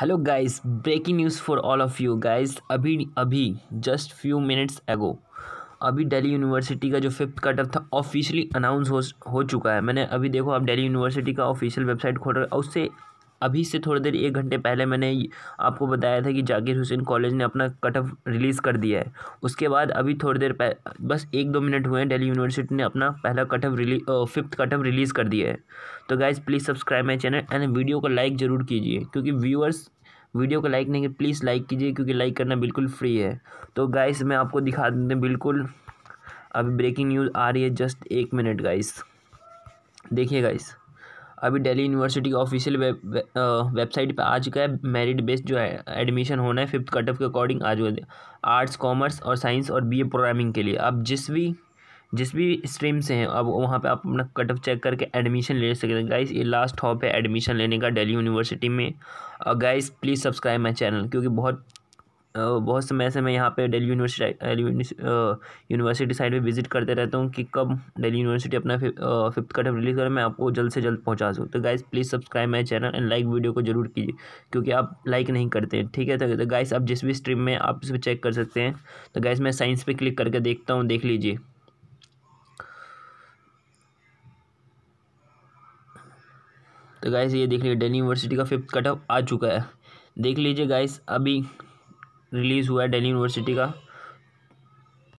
hello guys breaking news for all of you guys अभी अभी just few minutes एगो अभी दिल्ली यूनिवर्सिटी का जो फिफ्थ कटअप था ऑफिशियली अनाउंस हो हो चुका है मैंने अभी देखो आप दिल्ली यूनिवर्सिटी का ऑफिशियल वेबसाइट खोल रहे हो उससे अभी से थोड़ी देर एक घंटे पहले मैंने आपको बताया था कि जाकिर हुसैन कॉलेज ने अपना कट ऑफ रिलीज़ कर दिया है उसके बाद अभी थोड़ी देर बस एक दो मिनट हुए हैं दिल्ली यूनिवर्सिटी ने अपना पहला कट ऑफ रिली फिफ्थ कट ऑफ रिलीज़ कर दिया है तो guys please subscribe my channel and video को लाइक ज़रूर कीजिए क्योंकि व्यूअर्स वीडियो को लाइक नहीं कर प्लीज़ लाइक कीजिए क्योंकि लाइक करना बिल्कुल फ्री है तो गाइस मैं आपको दिखा देते हैं बिल्कुल अभी ब्रेकिंग न्यूज़ आ रही है जस्ट एक मिनट गाइस देखिए गाइस अभी दिल्ली यूनिवर्सिटी का ऑफिशियल वेब वेबसाइट पर आ चुका है मेरिट बेस्ड जो है एडमिशन होना है फिफ्थ कट ऑफ के अकॉर्डिंग आज हुआ आर्ट्स कॉमर्स और साइंस और बीए प्रोग्रामिंग के लिए आप जिस भी जिस भी स्ट्रीम से हैं अब वहाँ पे आप अपना कट ऑफ चेक करके एडमिशन ले सकते हैं गाइस ये लास्ट हॉप है एडमिशन लेने का दिल्ली यूनिवर्सिटी में guys please subscribe my channel क्योंकि बहुत बहुत समय से मैं यहाँ पे दिल्ली यूनिवर्सिटी यूनिवर्सिटी साइड पे विज़िट करते रहता हूँ कि कब दिल्ली यूनिवर्सिटी अपना फिफ्थ कट रिलीज़ करें मैं आपको जल्द से जल्द पहुँचा दूँ तो guys please subscribe my channel and like video को जरूर कीजिए क्योंकि आप लाइक नहीं करते ठीक है तो गाइस तो आप जिस भी स्ट्रीम में आप इसमें चेक कर सकते हैं तो गाइस मैं साइंस पर क्लिक करके देखता हूँ देख लीजिए तो गाइस ये देख लीजिए दिल्ली यूनिवर्सिटी का फिफ्थ कट ऑफ आ चुका है देख लीजिए गाइस अभी रिलीज़ हुआ है डेली यूनिवर्सिटी का